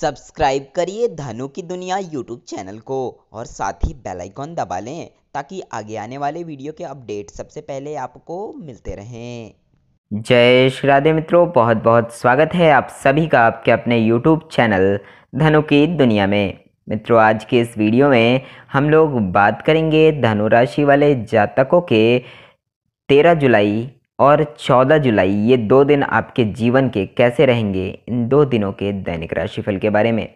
subscribe करिए धनु की दुनिया यूट्यूब चैनल को और साथ ही बेल आइकॉन दबा लें ताकि आगे आने वाले वीडियो के अपडेट सबसे पहले आपको मिलते रहें जय श्री राधे मित्रों बहुत बहुत स्वागत है आप सभी का आपके अपने यूट्यूब चैनल धनु की दुनिया में मित्रों आज के इस वीडियो में हम लोग बात करेंगे धनुराशि वाले जातकों के तेरह जुलाई और 14 जुलाई ये दो दिन आपके जीवन के कैसे रहेंगे इन दो दिनों के दैनिक राशिफल के बारे में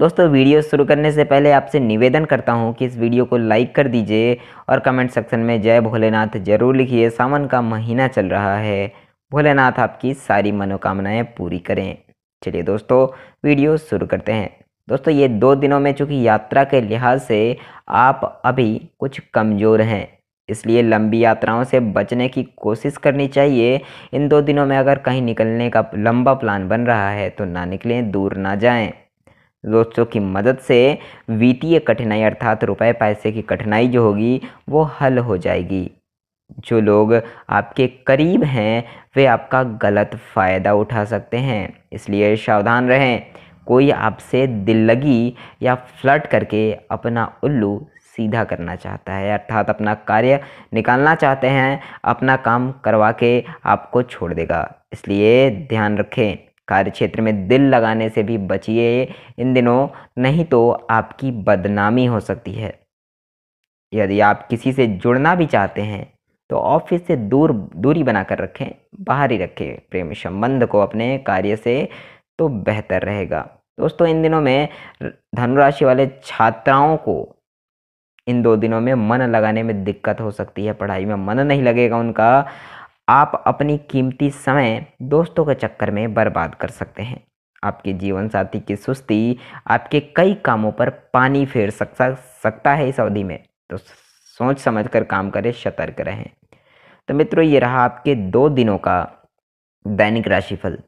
दोस्तों वीडियो शुरू करने से पहले आपसे निवेदन करता हूँ कि इस वीडियो को लाइक कर दीजिए और कमेंट सेक्शन में जय भोलेनाथ जरूर लिखिए सावन का महीना चल रहा है भोलेनाथ आपकी सारी मनोकामनाएं पूरी करें चलिए दोस्तों वीडियो शुरू करते हैं दोस्तों ये दो दिनों में चूँकि यात्रा के लिहाज से आप अभी कुछ कमज़ोर हैं इसलिए लंबी यात्राओं से बचने की कोशिश करनी चाहिए इन दो दिनों में अगर कहीं निकलने का लंबा प्लान बन रहा है तो ना निकलें दूर ना जाएं दोस्तों की मदद से वित्तीय कठिनाई अर्थात रुपए पैसे की कठिनाई जो होगी वो हल हो जाएगी जो लोग आपके करीब हैं वे आपका गलत फ़ायदा उठा सकते हैं इसलिए सावधान रहें कोई आपसे दिल लगी या फ्लर्ट करके अपना उल्लू सीधा करना चाहता है अर्थात अपना कार्य निकालना चाहते हैं अपना काम करवा के आपको छोड़ देगा इसलिए ध्यान रखें कार्य क्षेत्र में दिल लगाने से भी बचिए इन दिनों नहीं तो आपकी बदनामी हो सकती है यदि आप किसी से जुड़ना भी चाहते हैं तो ऑफिस से दूर दूरी बना कर रखें बाहर ही रखें प्रेम संबंध को अपने कार्य से तो बेहतर रहेगा दोस्तों इन दिनों में धनुराशि वाले छात्राओं को इन दो दिनों में मन लगाने में दिक्कत हो सकती है पढ़ाई में मन नहीं लगेगा उनका आप अपनी कीमती समय दोस्तों के चक्कर में बर्बाद कर सकते हैं आपके जीवन साथी की सुस्ती आपके कई कामों पर पानी फेर सकता सकता है इस अवधि में तो सोच समझ कर काम करें सतर्क रहें तो मित्रों ये रहा आपके दो दिनों का दैनिक राशिफल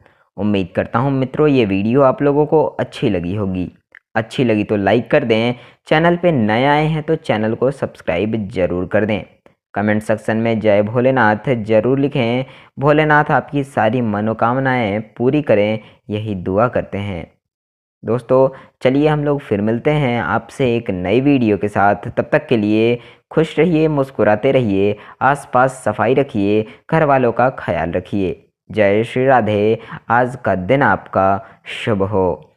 उम्मीद करता हूँ मित्रों ये वीडियो आप लोगों को अच्छी लगी होगी अच्छी लगी तो लाइक कर दें चैनल पे नए आए हैं तो चैनल को सब्सक्राइब जरूर कर दें कमेंट सेक्शन में जय भोलेनाथ जरूर लिखें भोलेनाथ आपकी सारी मनोकामनाएं पूरी करें यही दुआ करते हैं दोस्तों चलिए हम लोग फिर मिलते हैं आपसे एक नई वीडियो के साथ तब तक के लिए खुश रहिए मुस्कुराते रहिए आसपास सफाई रखिए घर वालों का ख्याल रखिए जय श्री राधे आज का दिन आपका शुभ हो